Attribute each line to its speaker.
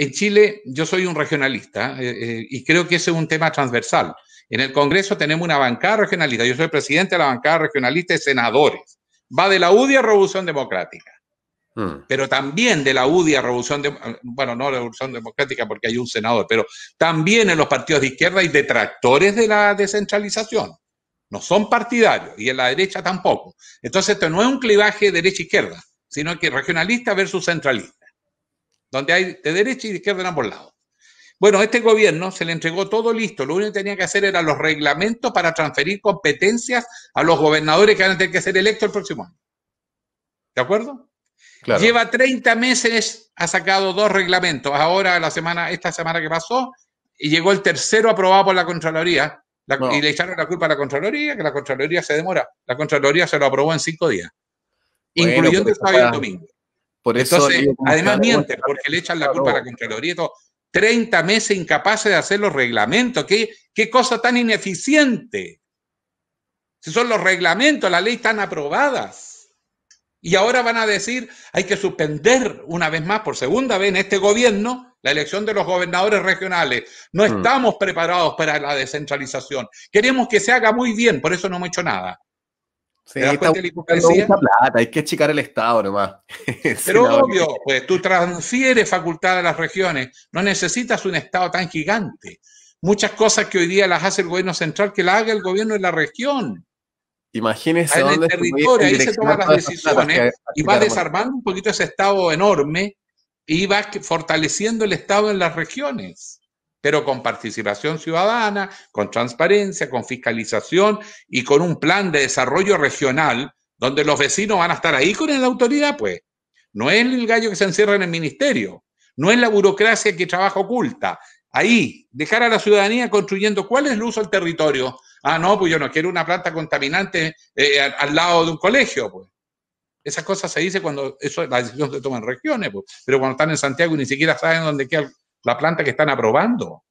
Speaker 1: En Chile yo soy un regionalista eh, eh, y creo que ese es un tema transversal. En el Congreso tenemos una bancada regionalista. Yo soy presidente de la bancada regionalista de senadores. Va de la UDI a Revolución Democrática. Hmm. Pero también de la UDI a Revolución Democrática, bueno, no Revolución Democrática porque hay un senador, pero también en los partidos de izquierda hay detractores de la descentralización. No son partidarios y en la derecha tampoco. Entonces esto no es un clivaje derecha-izquierda, e sino que regionalista versus centralista donde hay de derecha y de izquierda en ambos lados. Bueno, este gobierno se le entregó todo listo, lo único que tenía que hacer era los reglamentos para transferir competencias a los gobernadores que van a tener que ser electos el próximo año. ¿De acuerdo? Lleva 30 meses, ha sacado dos reglamentos. Ahora, la semana, esta semana que pasó, y llegó el tercero aprobado por la Contraloría. Y le echaron la culpa a la Contraloría, que la Contraloría se demora. La Contraloría se lo aprobó en cinco días, incluyendo el sábado el domingo. Por Entonces, además miente, porque le echan la culpa a la Contraloría 30 meses incapaces de hacer los reglamentos. ¿Qué, qué cosa tan ineficiente? Si son los reglamentos, la ley están aprobadas. Y ahora van a decir, hay que suspender una vez más, por segunda vez en este gobierno, la elección de los gobernadores regionales. No mm. estamos preparados para la descentralización. Queremos que se haga muy bien, por eso no hemos hecho nada hay que achicar el Estado nomás. Pero obvio, pues tú transfieres facultad a las regiones, no necesitas un Estado tan gigante. Muchas cosas que hoy día las hace el gobierno central, que las haga el gobierno de la región. Imagínese En el territorio, ahí se toman las decisiones y va desarmando un poquito ese Estado enorme y va fortaleciendo el Estado en las regiones pero con participación ciudadana, con transparencia, con fiscalización y con un plan de desarrollo regional donde los vecinos van a estar ahí con la autoridad, pues. No es el gallo que se encierra en el ministerio, no es la burocracia que trabaja oculta. Ahí, dejar a la ciudadanía construyendo cuál es el uso del territorio. Ah, no, pues yo no quiero una planta contaminante eh, al, lado de un colegio, pues. Esas cosas se dice cuando eso, la decisión se toman en regiones, pues, pero cuando están en Santiago ni siquiera saben dónde queda la planta que están aprobando.